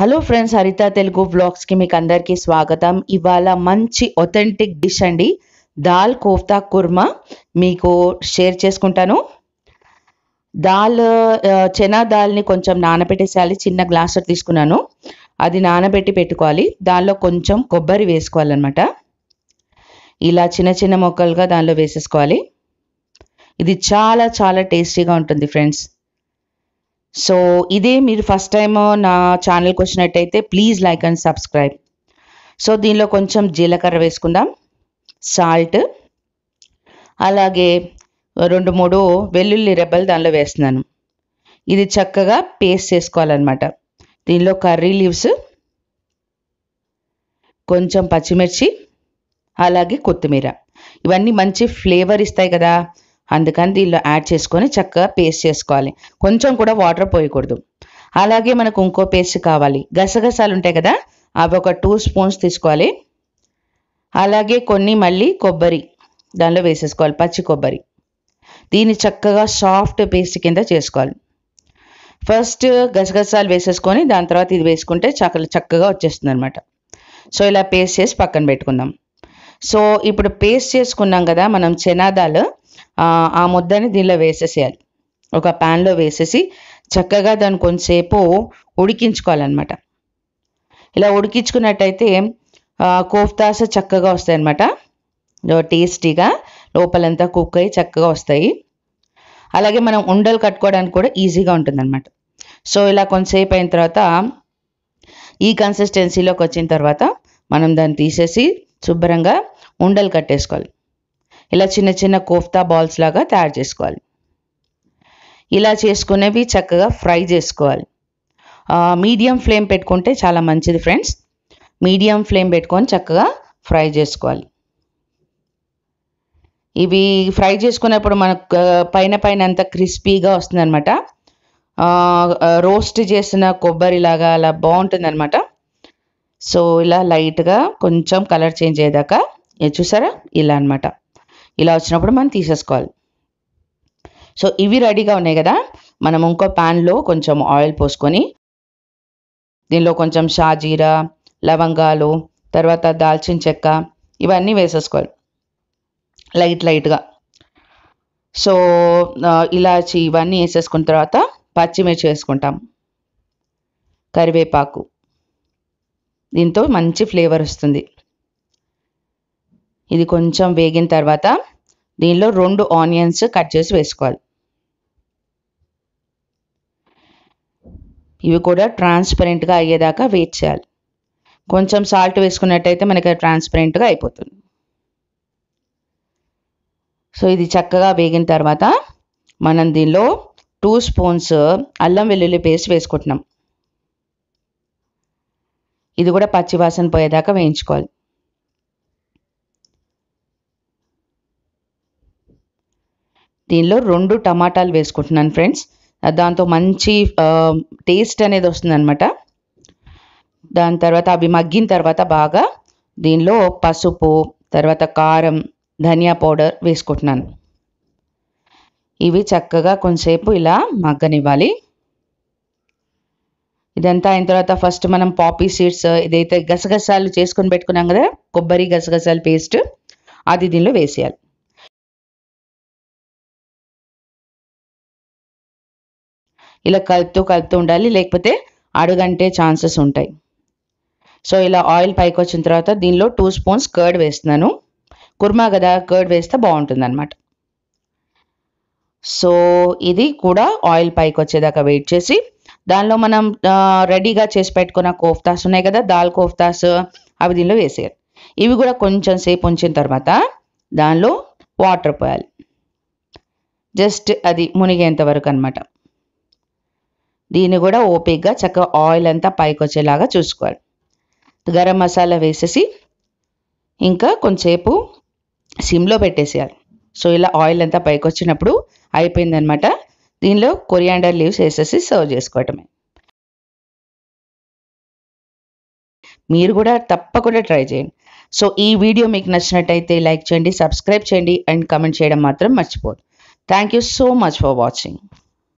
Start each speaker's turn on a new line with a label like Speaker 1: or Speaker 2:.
Speaker 1: hello friends హరిత తెలుగు వ్లాగ్స్కి మీకు అందరికీ స్వాగతం ఇవాళ మంచి ఒథెంటిక్ డిష్ అండి దాల్ కోఫ్తా కుర్మా మీకు షేర్ చేసుకుంటాను దాల్ చెనా దాల్ని కొంచెం నానబెట్టేసేయాలి చిన్న గ్లాస్ తీసుకున్నాను అది నానబెట్టి పెట్టుకోవాలి దానిలో కొంచెం కొబ్బరి వేసుకోవాలన్నమాట ఇలా చిన్న చిన్న మొక్కలుగా దానిలో వేసేసుకోవాలి ఇది చాలా చాలా టేస్టీగా ఉంటుంది ఫ్రెండ్స్ సో ఇదే మీరు ఫస్ట్ టైం నా ఛానల్కి వచ్చినట్టయితే please like and subscribe so దీనిలో కొంచెం జీలకర్ర వేసుకుందాం సాల్ట్ అలాగే రెండు మూడు వెల్లుల్లి రెబ్బలు దానిలో వేస్తున్నాను ఇది చక్కగా పేస్ట్ చేసుకోవాలన్నమాట దీనిలో కర్రీ లీవ్స్ కొంచెం పచ్చిమిర్చి అలాగే కొత్తిమీర ఇవన్నీ మంచి ఫ్లేవర్ ఇస్తాయి కదా అందుకని దీనిలో యాడ్ చేసుకొని చక్కగా పేస్ట్ చేసుకోవాలి కొంచెం కూడా వాటర్ పోయకూడదు అలాగే మనకు ఇంకో పేస్ట్ కావాలి గసగసాలు ఉంటాయి కదా అవి ఒక టూ స్పూన్స్ తీసుకోవాలి అలాగే కొన్ని మళ్ళీ కొబ్బరి దానిలో వేసేసుకోవాలి పచ్చి కొబ్బరి దీన్ని చక్కగా సాఫ్ట్ పేస్ట్ కింద చేసుకోవాలి ఫస్ట్ గసగసాలు వేసేసుకొని దాని తర్వాత ఇది వేసుకుంటే చక్క చక్కగా వచ్చేస్తుంది అనమాట సో ఇలా పేస్ట్ చేసి పక్కన పెట్టుకుందాం సో ఇప్పుడు పేస్ట్ చేసుకున్నాం కదా మనం చెనాదాలు ఆ ముద్దని దీనిలో వేసేసేయాలి ఒక ప్యాన్లో వేసేసి చక్కగా దాన్ని కొంతసేపు ఉడికించుకోవాలన్నమాట ఇలా ఉడికించుకున్నట్టయితే కోఫ్తాస్ చక్కగా వస్తాయి అన్నమాట టేస్టీగా లోపలంతా కుక్ అయ్యి చక్కగా వస్తాయి అలాగే మనం ఉండలు కట్టుకోవడానికి కూడా ఈజీగా ఉంటుందన్నమాట సో ఇలా కొంతసేపు అయిన తర్వాత ఈ కన్సిస్టెన్సీలోకి వచ్చిన తర్వాత మనం దాన్ని తీసేసి శుభ్రంగా ఉండలు కట్టేసుకోవాలి ఇలా చిన్న చిన్న కోఫ్తా బాల్స్ లాగా తయారు చేసుకోవాలి ఇలా చేసుకునేవి చక్కగా ఫ్రై చేసుకోవాలి మీడియం ఫ్లేమ్ పెట్టుకుంటే చాలా మంచిది ఫ్రెండ్స్ మీడియం ఫ్లేమ్ పెట్టుకొని చక్కగా ఫ్రై చేసుకోవాలి ఇవి ఫ్రై చేసుకున్నప్పుడు మనకు పైన పైన అంత క్రిస్పీగా వస్తుందన్నమాట రోస్ట్ చేసిన కొబ్బరిలాగా అలా బాగుంటుందన్నమాట సో ఇలా లైట్గా కొంచెం కలర్ చేంజ్ అయ్యేదాకా చూసారా ఇలా అనమాట ఇలా వచ్చినప్పుడు మనం తీసేసుకోవాలి సో ఇవి రెడీగా ఉన్నాయి కదా మనం ఇంకో ప్యాన్లో కొంచెం ఆయిల్ పోసుకొని దీనిలో కొంచెం షాజీరా లవంగాలు తర్వాత దాల్చిన చెక్క ఇవన్నీ వేసేసుకోవాలి లైట్ లైట్గా సో ఇలాచి ఇవన్నీ వేసేసుకున్న తర్వాత పచ్చిమిర్చి వేసుకుంటాం కరివేపాకు దీంతో మంచి ఫ్లేవర్ వస్తుంది ఇది కొంచెం వేగిన తర్వాత దీనిలో రెండు ఆనియన్స్ కట్ చేసి వేసుకోవాలి ఇవి కూడా ట్రాన్స్పరెంట్గా అయ్యేదాకా వెయిట్ చేయాలి కొంచెం సాల్ట్ వేసుకున్నట్టయితే మనకి ట్రాన్స్పరెంట్గా అయిపోతుంది సో ఇది చక్కగా వేగిన తర్వాత మనం దీనిలో టూ స్పూన్స్ అల్లం వెల్లుల్లి పేస్ట్ వేసుకుంటున్నాం ఇది కూడా పచ్చివాసన పోయేదాకా వేయించుకోవాలి దీనిలో రెండు టమాటాలు వేసుకుంటున్నాను ఫ్రెండ్స్ దాంతో మంచి టేస్ట్ అనేది అనమాట దాని తర్వాత అవి మగ్గిన తర్వాత బాగా దీనిలో పసుపు తర్వాత కారం ధనియా పౌడర్ వేసుకుంటున్నాను ఇవి చక్కగా కొంచెంసేపు ఇలా మగ్గనివ్వాలి ఇదంతా అయిన తర్వాత ఫస్ట్ మనం పాపీ సీడ్స్ ఇదైతే గసగసాలు చేసుకొని పెట్టుకున్నాం కదా కొబ్బరి గసగసాలు పేస్ట్ అది దీనిలో వేసేయాలి ఇలా కలుపుతూ కలుపుతూ ఉండాలి లేకపోతే అడుగంటే ఛాన్సెస్ ఉంటాయి సో ఇలా ఆయిల్ పైకి వచ్చిన తర్వాత దీనిలో టూ స్పూన్స్ కర్డ్ వేస్తున్నాను కుర్మా కదా కర్డ్ వేస్తే బాగుంటుంది అనమాట సో ఇది కూడా ఆయిల్ పైకి వచ్చేదాకా వెయిట్ చేసి దానిలో మనం రెడీగా చేసి పెట్టుకున్న కోఫ్తాస్ ఉన్నాయి కదా దాల్ కోఫ్తాస్ అవి దీనిలో వేసేయాలి ఇవి కూడా కొంచెం సేపు ఉంచిన తర్వాత దానిలో వాటర్ పోయాలి జస్ట్ అది మునిగేంత వరకు అనమాట దీన్ని కూడా ఓపిక్గా చక్కగా ఆయిల్ అంతా పైకి వచ్చేలాగా చూసుకోవాలి గరం మసాలా వేసేసి ఇంకా కొంచెంసేపు సిమ్లో పెట్టేసేయాలి సో ఇలా ఆయిల్ అంతా పైకి వచ్చినప్పుడు అయిపోయిందనమాట దీనిలో కొరియాండర్ లీవ్స్ వేసేసి సర్వ్ చేసుకోవటమే మీరు కూడా తప్పకుండా ట్రై చేయండి సో ఈ వీడియో మీకు నచ్చినట్టయితే లైక్ చేయండి సబ్స్క్రైబ్ చేయండి అండ్ కమెంట్ చేయడం మాత్రం మర్చిపోదు thank you so much for watching